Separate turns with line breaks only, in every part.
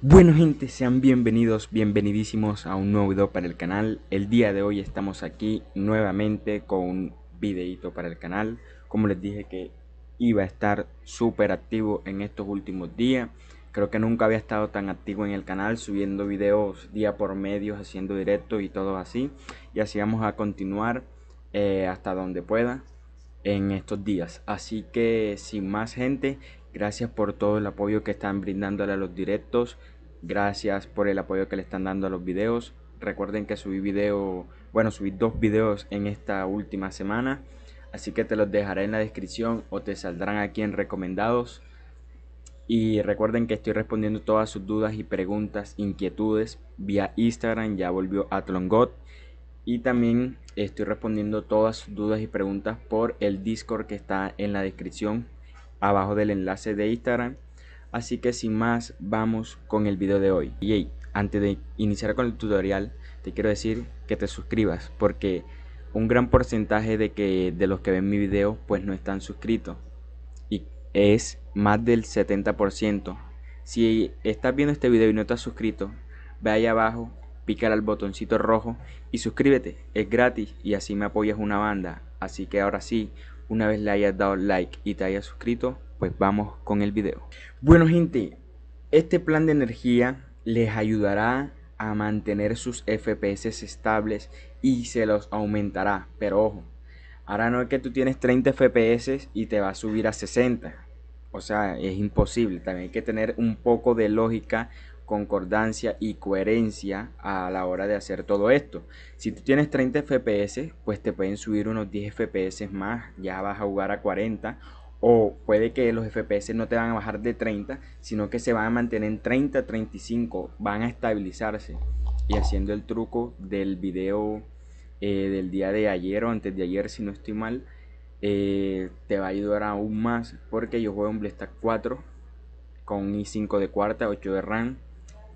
Bueno gente, sean bienvenidos, bienvenidísimos a un nuevo video para el canal. El día de hoy estamos aquí nuevamente con un videito para el canal. Como les dije que iba a estar súper activo en estos últimos días. Creo que nunca había estado tan activo en el canal, subiendo videos día por medio, haciendo directos y todo así. Y así vamos a continuar eh, hasta donde pueda en estos días. Así que sin más gente, Gracias por todo el apoyo que están brindándole a los directos. Gracias por el apoyo que le están dando a los videos. Recuerden que subí video, bueno, subí dos videos en esta última semana. Así que te los dejaré en la descripción o te saldrán aquí en recomendados. Y recuerden que estoy respondiendo todas sus dudas y preguntas, inquietudes vía Instagram, ya volvió Atlongot. Y también estoy respondiendo todas sus dudas y preguntas por el Discord que está en la descripción abajo del enlace de Instagram. Así que sin más, vamos con el video de hoy. Y antes de iniciar con el tutorial, te quiero decir que te suscribas porque un gran porcentaje de, que, de los que ven mi video pues no están suscritos. Y es más del 70%. Si estás viendo este video y no has suscrito, ve ahí abajo, pica al botoncito rojo y suscríbete. Es gratis y así me apoyas una banda. Así que ahora sí, una vez le hayas dado like y te hayas suscrito, pues vamos con el video. Bueno gente, este plan de energía les ayudará a mantener sus FPS estables y se los aumentará. Pero ojo, ahora no es que tú tienes 30 FPS y te va a subir a 60. O sea, es imposible. También hay que tener un poco de lógica concordancia y coherencia a la hora de hacer todo esto. Si tú tienes 30 FPS, pues te pueden subir unos 10 FPS más, ya vas a jugar a 40 o puede que los FPS no te van a bajar de 30, sino que se van a mantener en 30, 35, van a estabilizarse. Y haciendo el truco del video eh, del día de ayer o antes de ayer, si no estoy mal, eh, te va a ayudar aún más porque yo juego en Black 4 con i5 de cuarta, 8 de RAM,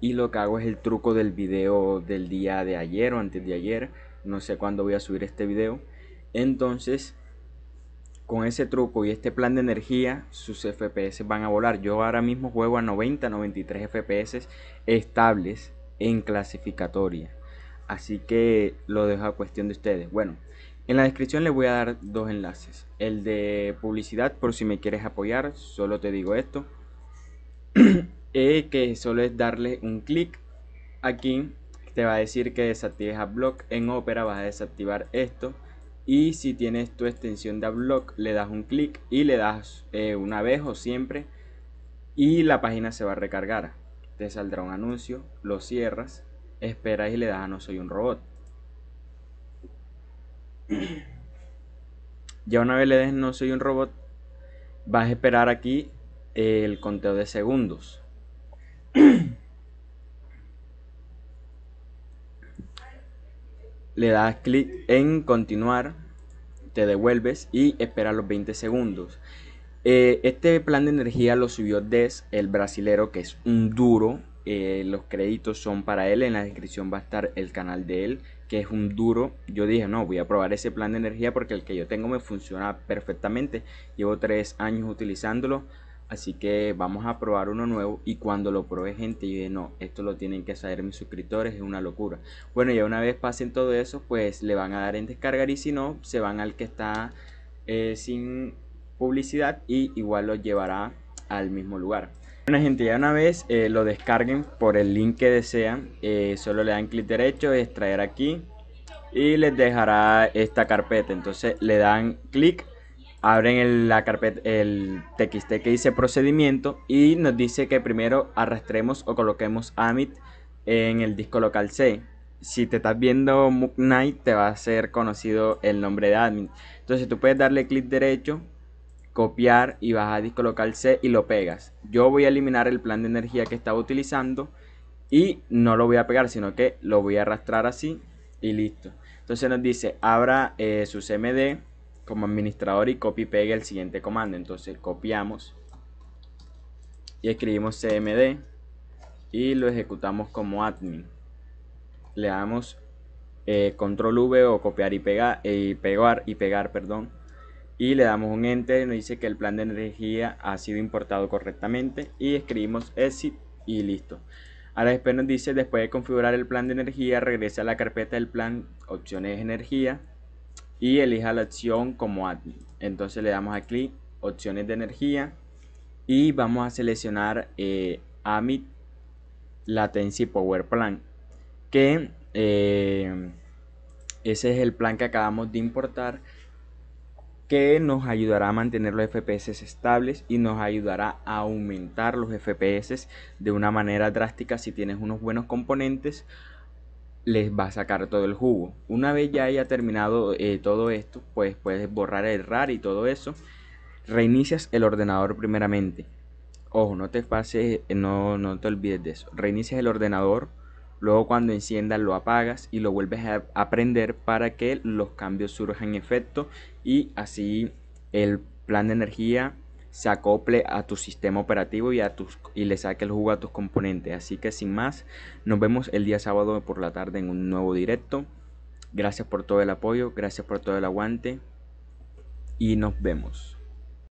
y lo que hago es el truco del video del día de ayer o antes de ayer. No sé cuándo voy a subir este video. Entonces, con ese truco y este plan de energía, sus FPS van a volar. Yo ahora mismo juego a 90, 93 FPS estables en clasificatoria. Así que lo dejo a cuestión de ustedes. Bueno, en la descripción les voy a dar dos enlaces. El de publicidad por si me quieres apoyar, solo te digo esto. Eh, que solo es darle un clic aquí te va a decir que desactives a en Opera vas a desactivar esto y si tienes tu extensión de AdBlock le das un clic y le das eh, una vez o siempre y la página se va a recargar te saldrá un anuncio lo cierras esperas y le das a no soy un robot ya una vez le des no soy un robot vas a esperar aquí eh, el conteo de segundos le das clic en continuar, te devuelves y espera los 20 segundos. Eh, este plan de energía lo subió Des, el brasilero, que es un duro. Eh, los créditos son para él. En la descripción va a estar el canal de él, que es un duro. Yo dije, no, voy a probar ese plan de energía porque el que yo tengo me funciona perfectamente. Llevo tres años utilizándolo. Así que vamos a probar uno nuevo y cuando lo pruebe gente y de no, esto lo tienen que saber mis suscriptores, es una locura. Bueno ya una vez pasen todo eso pues le van a dar en descargar y si no se van al que está eh, sin publicidad y igual lo llevará al mismo lugar. Bueno gente, ya una vez eh, lo descarguen por el link que desean, eh, solo le dan clic derecho, extraer aquí y les dejará esta carpeta. Entonces le dan clic abren el, la carpeta, el txt que dice procedimiento y nos dice que primero arrastremos o coloquemos Amit en el disco local C. Si te estás viendo Mook te va a ser conocido el nombre de admin. Entonces tú puedes darle clic derecho, copiar y vas a disco local C y lo pegas. Yo voy a eliminar el plan de energía que estaba utilizando y no lo voy a pegar, sino que lo voy a arrastrar así y listo. Entonces nos dice, abra eh, su CMD como administrador y copy pegue el siguiente comando. Entonces copiamos y escribimos cmd y lo ejecutamos como admin. Le damos eh, control V o copiar y pegar eh, y pegar y pegar, perdón. Y le damos un enter, nos dice que el plan de energía ha sido importado correctamente y escribimos exit y listo. Ahora después nos dice después de configurar el plan de energía regresa a la carpeta del plan opciones energía y elija la opción como admin. Entonces le damos a clic, opciones de energía y vamos a seleccionar eh, AMIT Latency Power Plan que eh, ese es el plan que acabamos de importar que nos ayudará a mantener los FPS estables y nos ayudará a aumentar los FPS de una manera drástica si tienes unos buenos componentes les va a sacar todo el jugo. Una vez ya haya terminado eh, todo esto, pues puedes borrar el RAR y todo eso. Reinicias el ordenador primeramente. Ojo, no te pases, eh, no, no te olvides de eso. Reinicias el ordenador, luego cuando enciendas lo apagas y lo vuelves a, aprender prender para que los cambios surjan en efecto y así el plan de energía se acople a tu sistema operativo y, a tus, y le saque el jugo a tus componentes. Así que sin más, nos vemos el día sábado por la tarde en un nuevo directo. Gracias por todo el apoyo, gracias por todo el aguante y nos vemos.